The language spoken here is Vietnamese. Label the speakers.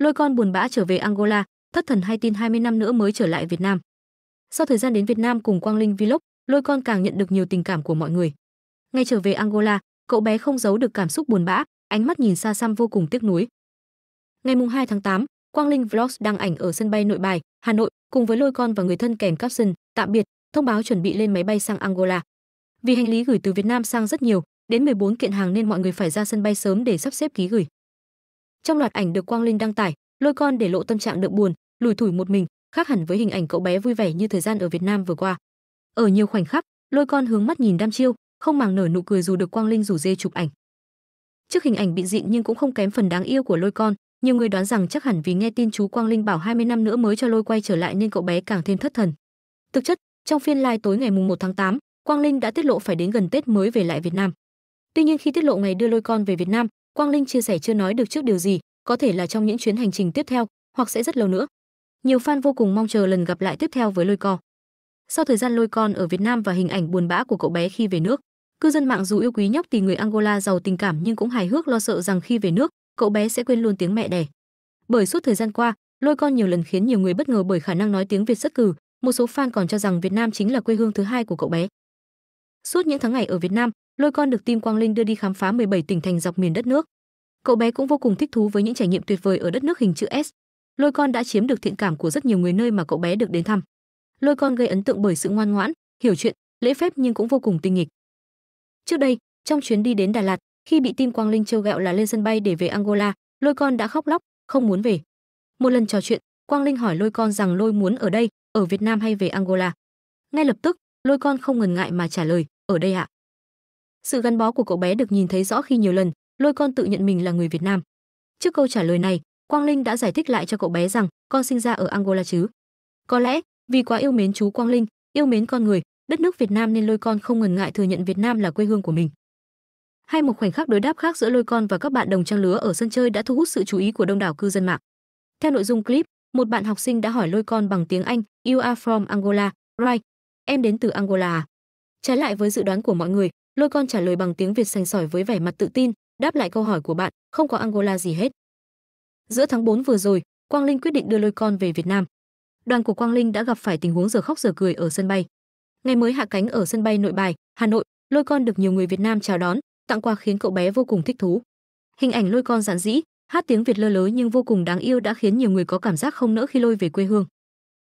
Speaker 1: lôi con buồn bã trở về Angola, thất thần hay tin 20 năm nữa mới trở lại Việt Nam. Sau thời gian đến Việt Nam cùng Quang Linh Vlog, lôi con càng nhận được nhiều tình cảm của mọi người. Ngay trở về Angola, cậu bé không giấu được cảm xúc buồn bã, ánh mắt nhìn xa xăm vô cùng tiếc nuối. Ngày mùng 2 tháng 8, Quang Linh Vlogs đăng ảnh ở sân bay Nội Bài, Hà Nội, cùng với lôi con và người thân kèm caption tạm biệt, thông báo chuẩn bị lên máy bay sang Angola. Vì hành lý gửi từ Việt Nam sang rất nhiều, đến 14 kiện hàng nên mọi người phải ra sân bay sớm để sắp xếp ký gửi. Trong loạt ảnh được Quang Linh đăng tải, lôi con để lộ tâm trạng đượm buồn, lủi thủi một mình, khác hẳn với hình ảnh cậu bé vui vẻ như thời gian ở Việt Nam vừa qua. Ở nhiều khoảnh khắc, lôi con hướng mắt nhìn Đam Chiêu, không màng nở nụ cười dù được Quang Linh rủ dê chụp ảnh. Trước hình ảnh bị dịn nhưng cũng không kém phần đáng yêu của lôi con, nhiều người đoán rằng chắc hẳn vì nghe tin chú Quang Linh bảo 20 năm nữa mới cho lôi quay trở lại nên cậu bé càng thêm thất thần. Thực chất, trong phiên live tối ngày mùng 1 tháng 8, Quang Linh đã tiết lộ phải đến gần Tết mới về lại Việt Nam. Tuy nhiên khi tiết lộ ngày đưa lôi con về Việt Nam, Quang Linh chia sẻ chưa nói được trước điều gì, có thể là trong những chuyến hành trình tiếp theo, hoặc sẽ rất lâu nữa. Nhiều fan vô cùng mong chờ lần gặp lại tiếp theo với Lôi Co. Sau thời gian Lôi Con ở Việt Nam và hình ảnh buồn bã của cậu bé khi về nước, cư dân mạng dù yêu quý nhóc tỳ người Angola giàu tình cảm nhưng cũng hài hước lo sợ rằng khi về nước, cậu bé sẽ quên luôn tiếng mẹ đẻ. Bởi suốt thời gian qua, Lôi Con nhiều lần khiến nhiều người bất ngờ bởi khả năng nói tiếng Việt rất cừ, một số fan còn cho rằng Việt Nam chính là quê hương thứ hai của cậu bé. Suốt những tháng ngày ở Việt Nam, Lôi Con được team Quang Linh đưa đi khám phá 17 tỉnh thành dọc miền đất nước, Cậu bé cũng vô cùng thích thú với những trải nghiệm tuyệt vời ở đất nước hình chữ S. Lôi con đã chiếm được thiện cảm của rất nhiều người nơi mà cậu bé được đến thăm. Lôi con gây ấn tượng bởi sự ngoan ngoãn, hiểu chuyện, lễ phép nhưng cũng vô cùng tinh nghịch. Trước đây, trong chuyến đi đến Đà Lạt, khi bị Tim Quang Linh trêu ghẹo là lên sân bay để về Angola, Lôi con đã khóc lóc, không muốn về. Một lần trò chuyện, Quang Linh hỏi Lôi con rằng Lôi muốn ở đây, ở Việt Nam hay về Angola. Ngay lập tức, Lôi con không ngần ngại mà trả lời, ở đây ạ. Sự gắn bó của cậu bé được nhìn thấy rõ khi nhiều lần, lôi con tự nhận mình là người Việt Nam. Trước câu trả lời này, Quang Linh đã giải thích lại cho cậu bé rằng con sinh ra ở Angola chứ. Có lẽ, vì quá yêu mến chú Quang Linh, yêu mến con người, đất nước Việt Nam nên lôi con không ngần ngại thừa nhận Việt Nam là quê hương của mình. Hay một khoảnh khắc đối đáp khác giữa lôi con và các bạn đồng trang lứa ở sân chơi đã thu hút sự chú ý của đông đảo cư dân mạng. Theo nội dung clip, một bạn học sinh đã hỏi lôi con bằng tiếng Anh, "You are from Angola, right?" Em đến từ Angola à? Trái lại với dự đoán của mọi người, lôi con trả lời bằng tiếng Việt sành sỏi với vẻ mặt tự tin, Đáp lại câu hỏi của bạn, không có Angola gì hết. Giữa tháng 4 vừa rồi, Quang Linh quyết định đưa lôi con về Việt Nam. Đoàn của Quang Linh đã gặp phải tình huống giờ khóc giờ cười ở sân bay. Ngày mới hạ cánh ở sân bay Nội Bài, Hà Nội, lôi con được nhiều người Việt Nam chào đón, tặng quà khiến cậu bé vô cùng thích thú. Hình ảnh lôi con giản dị hát tiếng Việt lơ lớ nhưng vô cùng đáng yêu đã khiến nhiều người có cảm giác không nỡ khi lôi về quê hương.